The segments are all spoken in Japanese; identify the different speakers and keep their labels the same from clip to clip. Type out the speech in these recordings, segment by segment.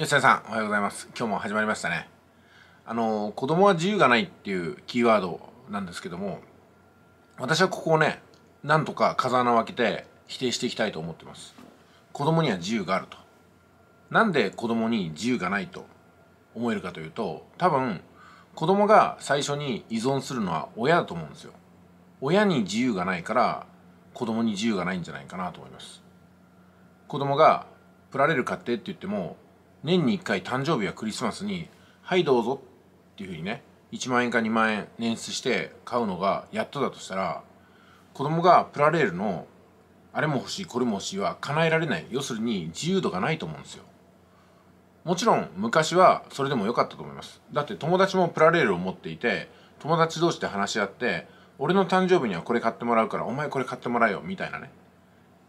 Speaker 1: 吉田さん、おはようございます。今日も始まりましたね。あの、子供は自由がないっていうキーワードなんですけども、私はここをね、なんとか風穴を開けて否定していきたいと思ってます。子供には自由があると。なんで子供に自由がないと思えるかというと、多分、子供が最初に依存するのは親だと思うんですよ。親に自由がないから、子供に自由がないんじゃないかなと思います。子供がプラレるル買ってって言っても年に1回誕生日やクリスマスに「はいどうぞ」っていうふうにね1万円か2万円捻出して買うのがやっとだとしたら子供がプラレールのあれも欲しいこれも欲しいは叶えられない要するに自由度がないと思うんですよもちろん昔はそれでも良かったと思いますだって友達もプラレールを持っていて友達同士で話し合って俺の誕生日にはこれ買ってもらうからお前これ買ってもらえよみたいなね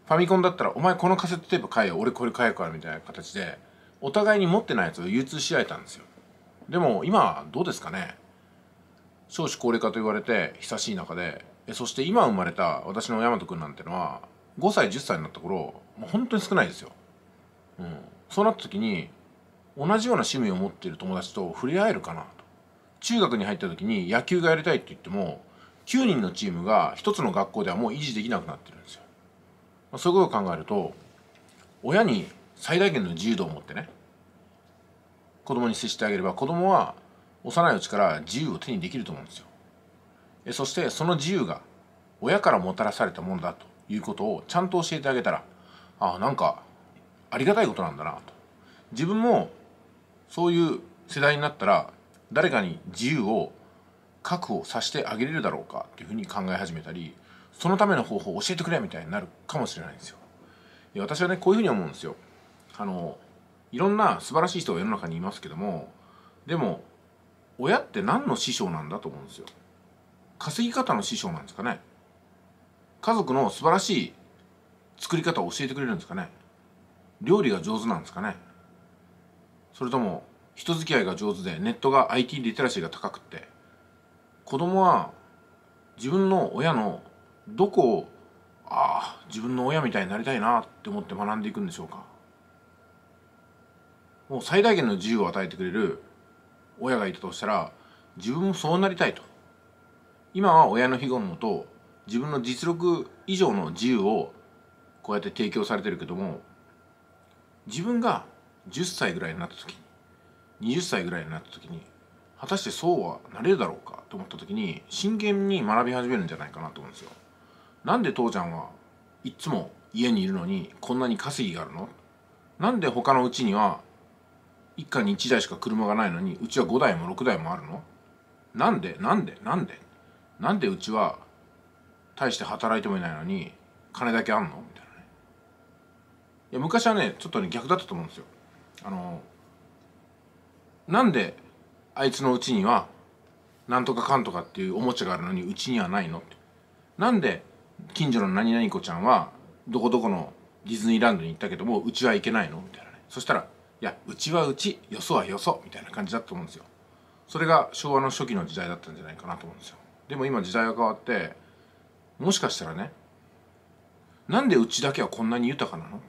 Speaker 1: ファミコンだったらお前このカセットテープ買えよ俺これ買えよからみたいな形でお互いに持ってないやつを流通し合えたんですよでも今どうですかね少子高齢化と言われて久しい中でそして今生まれた私の大和くんなんてのは5歳10歳になった頃もう本当に少ないですよ、うん、そうなった時に同じような趣味を持っている友達と触れ合えるかなと中学に入った時に野球がやりたいって言っても9人のチームが1つの学校ではもう維持できなくなってるんですよ、まそういうことを考えると親に最大限の自由度を持ってね子供に接してあげれば子供は幼いうちから自由を手にできると思うんですよ。そしてその自由が親からもたらされたものだということをちゃんと教えてあげたらあなんかありがたいことなんだなと自分もそういう世代になったら誰かに自由を確保させてあげれるだろうかっていうふうに考え始めたりそのための方法を教えてくれみたいになるかもしれないんですよ。私はねこういうふうに思うんですよ。あのいろんな素晴らしい人が世の中にいますけどもでも親って何の師匠なんだと思うんですよ。稼ぎ方の師匠なんですかね家族の素晴らしい作り方を教えてくれるんですかね料理が上手なんですかねそれとも人付き合いが上手でネットが IT リテラシーが高くって子供は自分の親のどこをああ自分の親みたいになりたいなって思って学んでいくんでしょうかもう最大限の自由を与えてくれる親がいたとしたら自分もそうなりたいと今は親の庇護のもと自分の実力以上の自由をこうやって提供されてるけども自分が10歳ぐらいになった時に20歳ぐらいになった時に果たしてそうはなれるだろうかと思った時に真剣に学び始めるんじゃないかなと思うんですよ。なんで父ちゃんはいっつも家にいるのにこんなに稼ぎがあるのなんで他のうちには一家に一台しか車がないのにうちは5台も6台もあるのなんでなんでなんでなんでうちは大して働いてもいないのに金だけあんのみたいなねいや昔はねちょっとね逆だったと思うんですよあのなんであいつのうちにはなんとかかんとかっていうおもちゃがあるのにうちにはないのなんで近所の何々子ちゃんはどこどこのディズニーランドに行ったけどもうちは行けないのみたいなねそしたらいやうちはうちよそはよそみたいな感じだと思うんですよそれが昭和の初期の時代だったんじゃないかなと思うんですよでも今時代が変わってもしかしたらねなんでうちだけはこんなに豊かなの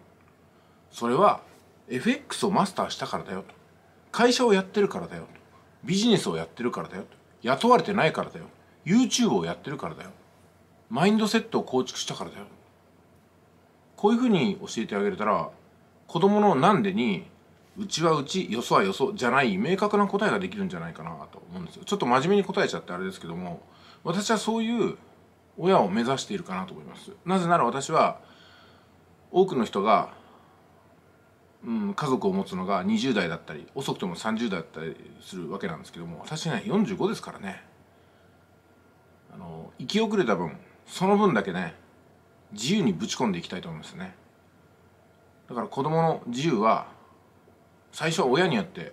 Speaker 1: それは FX をマスターしたからだよと会社をやってるからだよとビジネスをやってるからだよと雇われてないからだよ YouTube をやってるからだよマインドセットを構築したからだよこういうふうに教えてあげれたら子供のなんでにうちはうちよそはよそじゃない明確な答えができるんじゃないかなと思うんですよちょっと真面目に答えちゃってあれですけども私はそういう親を目指しているかなと思いますなぜなら私は多くの人が、うん、家族を持つのが20代だったり遅くても30代だったりするわけなんですけども私ね45ですからねあの生き遅れた分その分だけね自由にぶち込んでいきたいと思いますねだから子供の自由は最初は親によって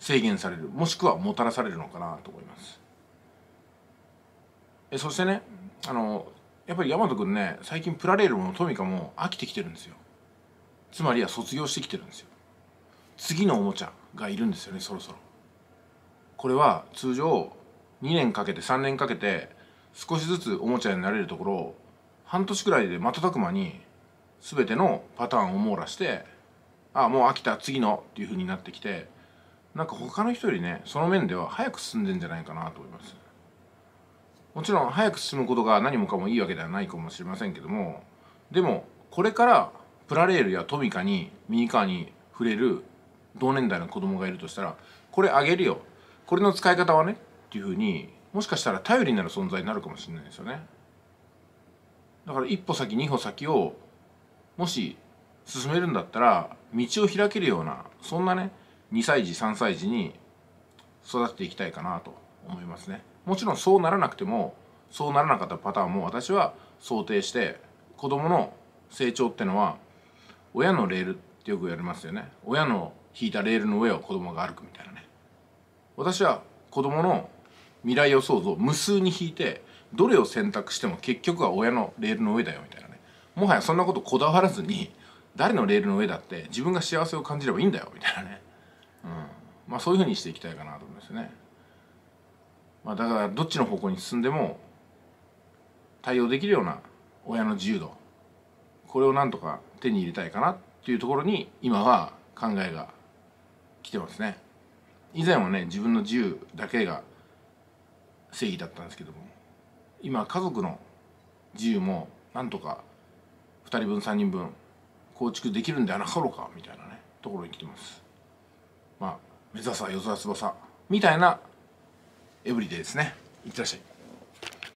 Speaker 1: 制限されるもしくはもたらされるのかなと思いますえそしてねあのやっぱり大和くんね最近プラレールもトミカも飽きてきてるんですよつまりは卒業してきてるんですよ次のおもちゃがいるんですよねそろそろこれは通常2年かけて3年かけて少しずつおもちゃになれるところを半年くらいで瞬く間に全てのパターンを網羅してあもう飽きた次のっていう風になってきてなんか他の人よりねその面では早く進んでんじゃないかなと思いますもちろん早く進むことが何もかもいいわけではないかもしれませんけどもでもこれからプラレールやトミカにミニカーに触れる同年代の子供がいるとしたらこれあげるよこれの使い方はねっていうふうにもしかしたら頼りになる存在になるかもしれないですよねだから一歩先二歩先をもし進めるんだったら道を開けるようなそんなね2歳児3歳児に育てていきたいかなと思いますねもちろんそうならなくてもそうならなかったパターンも私は想定して子どもの成長ってのは親のレールってよく言われますよね親の引いたレールの上を子どもが歩くみたいなね私は子どもの未来予想図を無数に引いてどれを選択しても結局は親のレールの上だよみたいなねもはやそんなことこだわらずに誰のレールの上だって自分が幸せを感じればいいんだよみたいなね、うん、まあそういうふうにしていきたいかなと思いますね、まあ、だからどっちの方向に進んでも対応できるような親の自由度これをなんとか手に入れたいかなっていうところに今は考えが来てますね以前はね自分の自由だけが正義だったんですけども今家族の自由もなんとか2人分3人分構築できるんではなかろうかみたいなねところに来てますまあ目指すは夜空翼みたいなエブリデイですねいってらっしゃい